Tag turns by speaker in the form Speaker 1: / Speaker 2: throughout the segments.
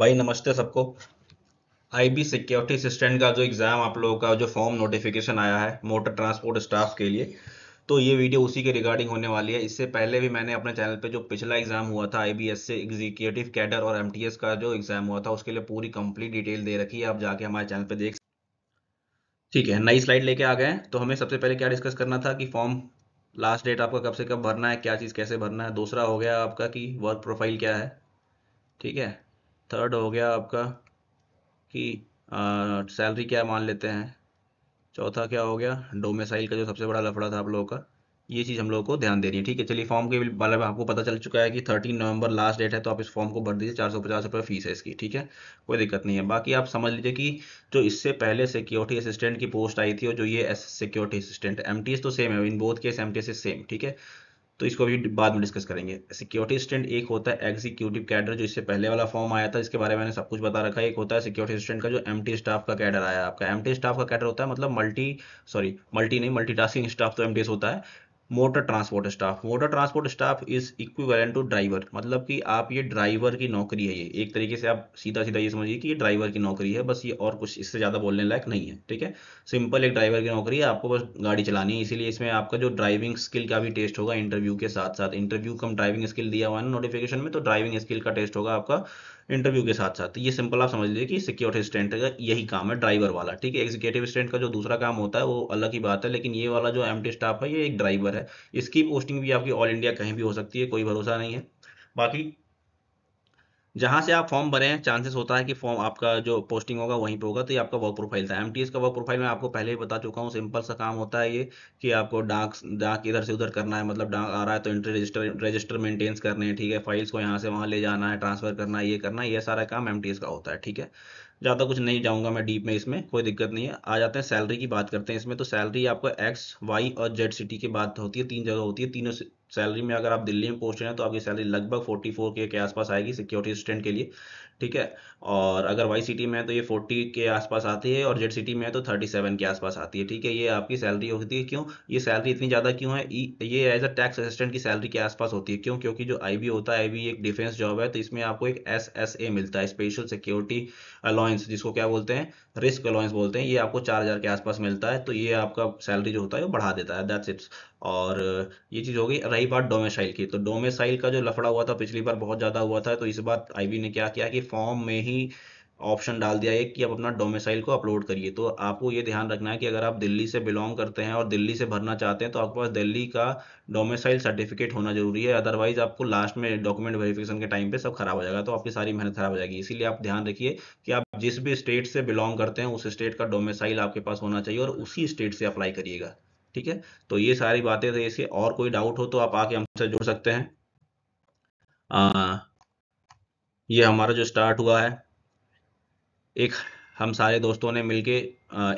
Speaker 1: भाई नमस्ते सबको आईबी सिक्योरिटी असिस्टेंट का जो एग्ज़ाम आप लोगों का जो फॉर्म नोटिफिकेशन आया है मोटर ट्रांसपोर्ट स्टाफ के लिए तो ये वीडियो उसी के रिगार्डिंग होने वाली है इससे पहले भी मैंने अपने चैनल पे जो पिछला एग्ज़ाम हुआ था आईबीएस से एग्जीक्यूटिव कैडर और एमटीएस का जो एग्ज़ाम हुआ था उसके लिए पूरी कंप्लीट डिटेल दे रखी है आप जाके हमारे चैनल पे देख ठीक है नई स्लाइड लेके आ गए हैं तो हमें सबसे पहले क्या डिस्कस करना था कि फॉर्म लास्ट डेट आपका कब से कब भरना है क्या चीज़ कैसे भरना है दूसरा हो गया आपका कि वर्क प्रोफाइल क्या है ठीक है थर्ड हो गया आपका कि सैलरी क्या मान लेते हैं चौथा क्या हो गया डोमेसाइल का जो सबसे बड़ा लफड़ा था आप लोगों का ये चीज़ हम लोगों को ध्यान देनी है ठीक है चलिए फॉर्म के बारे में आपको पता चल चुका है कि थर्टीन नवंबर लास्ट डेट है तो आप इस फॉर्म को भर दीजिए चार सौ पचास रुपये फीस है इसकी ठीक है कोई दिक्कत नहीं है बाकी आप समझ लीजिए कि जो इससे पहले सिक्योरिटी असिस्टेंट की पोस्ट आई थी और जो ये सिक्योरिटी असिस्टेंट एम तो सेम है in both case M same ठीक है तो इसको भी बाद में डिस्कस करेंगे सिक्योरिटी असिस्टेंट एक होता है एग्जीक्यूटिव कैडर जो इससे पहले वाला फॉर्म आया था इसके बारे में मैंने सब कुछ बता रखा है एक होता है सिक्योरिटी असिस्टेंट का जो एम स्टाफ का कैडर आया आपका एम स्टाफ का कैडर होता है मतलब मल्टी सॉरी मल्टी नहीं मल्टी स्टाफ तो एम होता है motor transport staff motor transport staff is equivalent to driver मतलब कि आप ये ड्राइवर की नौकरी है ये एक तरीके से आप सीधा सीधा ये समझिए कि ये ड्राइवर की नौकरी है बस ये और कुछ इससे ज़्यादा बोलने लायक नहीं है ठीक है सिंपल एक ड्राइवर की नौकरी है आपको बस गाड़ी चलानी है इसीलिए इसमें आपका जो ड्राइविंग स्किल का भी टेस्ट होगा इंटरव्यू के साथ साथ इंटरव्यू कम ड्राइविंग स्किल दिया हुआ है नोटिफिकेशन में तो ड्राइविंग स्किल का टेस्ट होगा आपका इंटरव्यू के साथ साथ तो ये सिंपल आप समझ लीजिए कि सिक्योरिटी असिस्टेंट का यही काम है ड्राइवर वाला ठीक है एग्जीक्यूटिव असिस्टेंट का जो दूसरा काम होता है वो अलग ही बात है लेकिन ये वाला जो एम स्टाफ है ये एक ड्राइवर है इसकी पोस्टिंग भी आपकी ऑल इंडिया कहीं भी हो सकती है कोई भरोसा नहीं है बाकी जहां से आप फॉर्म भरे हैं चांसेस होता है कि फॉर्म आपका जो पोस्टिंग होगा वहीं पे होगा तो ये आपका वर्क प्रोफाइल था एम का वर्क प्रोफाइल मैं आपको पहले ही बता चुका हूँ सिंपल सा काम होता है ये कि आपको डाक डाक इधर से उधर करना है मतलब डाक आ रहा है तो एंट्री रजिस्टर रजिस्टर मेंटेन्स करने हैं ठीक है फाइल्स को यहाँ से वहाँ ले जाना है ट्रांसफर करना है ये करना है ये सारा काम एम का होता है ठीक है ज़्यादा कुछ नहीं जाऊँगा मैं डीप में इसमें कोई दिक्कत नहीं है आ जाते हैं सैलरी की बात करते हैं इसमें तो सैलरी आपको एक्स वाई और जेड सिटी की बात होती है तीन जगह होती है तीनों सैलरी में अगर आप दिल्ली में रहे हैं तो आपकी सैलरी लगभग 44 के के आसपास आएगी सिक्योरिटी असिस्टेंट के लिए ठीक है और अगर वाई सिटी में है तो ये फोर्टी के आसपास आती है और जेड सिटी में है तो थर्टी सेवन के आसपास आती है ठीक है ये आपकी सैलरी होती है क्यों ये सैलरी इतनी ज़्यादा क्यों है ये एज अ टैक्स असिस्टेंट की सैलरी के आसपास होती है क्यों क्योंकि जो आई होता है आई एक डिफेंस जॉब है तो इसमें आपको एक एस एस ए मिलता है स्पेशल सिक्योरिटी अलाउंस जिसको क्या बोलते हैं रिस्क अलाउंस बोलते हैं ये आपको चार हज़ार के आसपास मिलता है तो ये आपका सैलरी जो होता है वो बढ़ा देता है दैट्स इट्स और ये चीज़ हो गई रही बात डोमेसाइल की तो डोमेसाइल का जो लफड़ा हुआ था पिछली बार बहुत ज़्यादा हुआ था तो इस बार आईबी ने क्या किया कि फॉर्म में ही ऑप्शन डाल दिया है कि आप अपना डोमिसाइल को अपलोड करिए तो आपको ये ध्यान रखना है कि अगर आप दिल्ली से बिलोंग करते हैं और दिल्ली से भरना चाहते हैं तो आपके पास दिल्ली का डोमिसाइल सर्टिफिकेट होना जरूरी है अदरवाइज आपको लास्ट में डॉक्यूमेंट वेरिफिकेशन के टाइम पे सब खराब हो जाएगा तो आपकी सारी मेहनत खराब हो जाएगी इसीलिए आप ध्यान रखिए कि आप जिस भी स्टेट से बिलोंग करते हैं उस स्टेट का डोमिसाइल आपके पास होना चाहिए और उसी स्टेट से अप्लाई करिएगा ठीक है तो ये सारी बातें थे तो इसके और कोई डाउट हो तो आप आके हमसे जुड़ सकते हैं ये हमारा जो स्टार्ट हुआ है एक हम सारे दोस्तों ने मिलके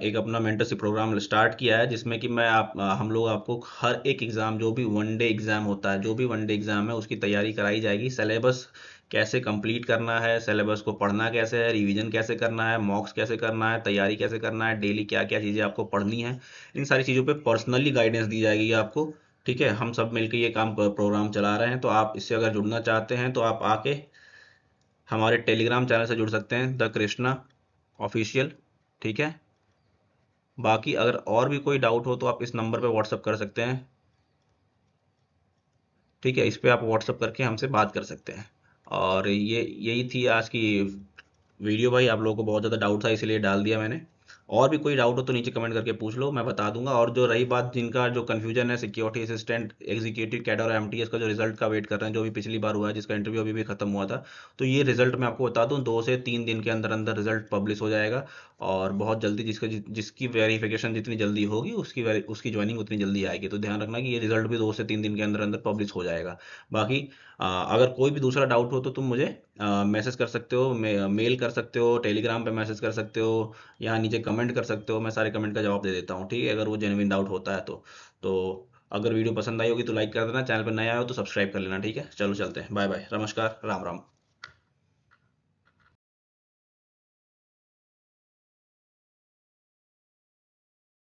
Speaker 1: एक अपना मेंटरशिप प्रोग्राम स्टार्ट किया है जिसमें कि मैं आप हम लोग आपको हर एक एग्ज़ाम जो भी वन डे एग्ज़ाम होता है जो भी वन डे एग्ज़ाम है उसकी तैयारी कराई जाएगी सिलेबस कैसे कंप्लीट करना है सिलेबस को पढ़ना कैसे है रिवीजन कैसे करना है मॉक्स कैसे करना है तैयारी कैसे करना है डेली क्या क्या चीज़ें आपको पढ़नी है इन सारी चीज़ों पर पर्सनली गाइडेंस दी जाएगी आपको ठीक है हम सब मिलकर ये काम प्रोग्राम चला रहे हैं तो आप इससे अगर जुड़ना चाहते हैं तो आप आके हमारे टेलीग्राम चैनल से जुड़ सकते हैं द कृष्णा ऑफिशियल ठीक है बाकी अगर और भी कोई डाउट हो तो आप इस नंबर पर व्हाट्सअप कर सकते हैं ठीक है इस पर आप व्हाट्सअप करके हमसे बात कर सकते हैं और ये यही थी आज की वीडियो भाई आप लोगों को बहुत ज़्यादा डाउट था इसलिए डाल दिया मैंने और भी कोई डाउट हो तो नीचे कमेंट करके पूछ लो मैं बता दूंगा और जो रही बात जिनका जो कन्फ्यूजन है सिक्योरिटी असिस्टेंट एग्जीक्यूटिव कैडर और एमटीएस का जो रिजल्ट का वेट कर रहे हैं जो भी पिछली बार हुआ है जिसका इंटरव्यू अभी भी खत्म हुआ था तो ये रिजल्ट मैं आपको बता दूँ दो से तीन दिन के अंदर अंदर रिजल्ट पब्लिश हो जाएगा और बहुत जल्दी जिसका जिसकी वेरिफिकेशन जितनी जल्दी होगी उसकी उसकी ज्वाइनिंग उतनी जल्दी आएगी तो ध्यान रखना कि ये रिजल्ट भी दो से तीन दिन के अंदर अंदर पब्लिश हो जाएगा बाकी अगर कोई भी दूसरा डाउट हो तो तुम मुझे मैसेज कर सकते हो मेल कर सकते हो टेलीग्राम पे मैसेज कर सकते हो या नीचे कमेंट कर सकते हो मैं सारे कमेंट का जवाब दे देता हूँ ठीक है अगर वो जेनविन डाउट होता है तो तो अगर वीडियो पसंद आई होगी तो लाइक कर देना चैनल पर नया आया हो तो सब्सक्राइब कर लेना ठीक है चलो चलते हैं बाय बाय नमस्कार राम राम